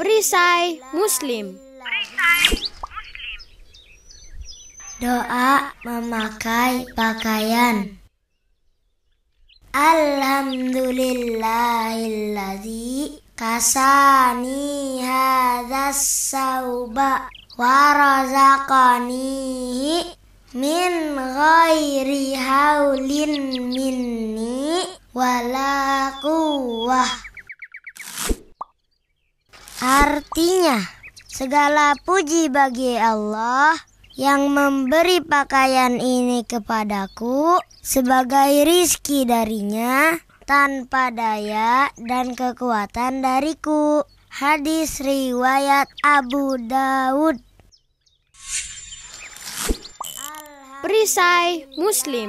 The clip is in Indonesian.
Perisai Muslim. Doa memakai pakaian. Alhamdulillahilladzi kasani hadzas sauba wa razaqanihi min ghairi haulin minni wala quwwah Artinya, segala puji bagi Allah yang memberi pakaian ini kepadaku sebagai rizki darinya tanpa daya dan kekuatan dariku. Hadis riwayat Abu Daud. Perisai Muslim.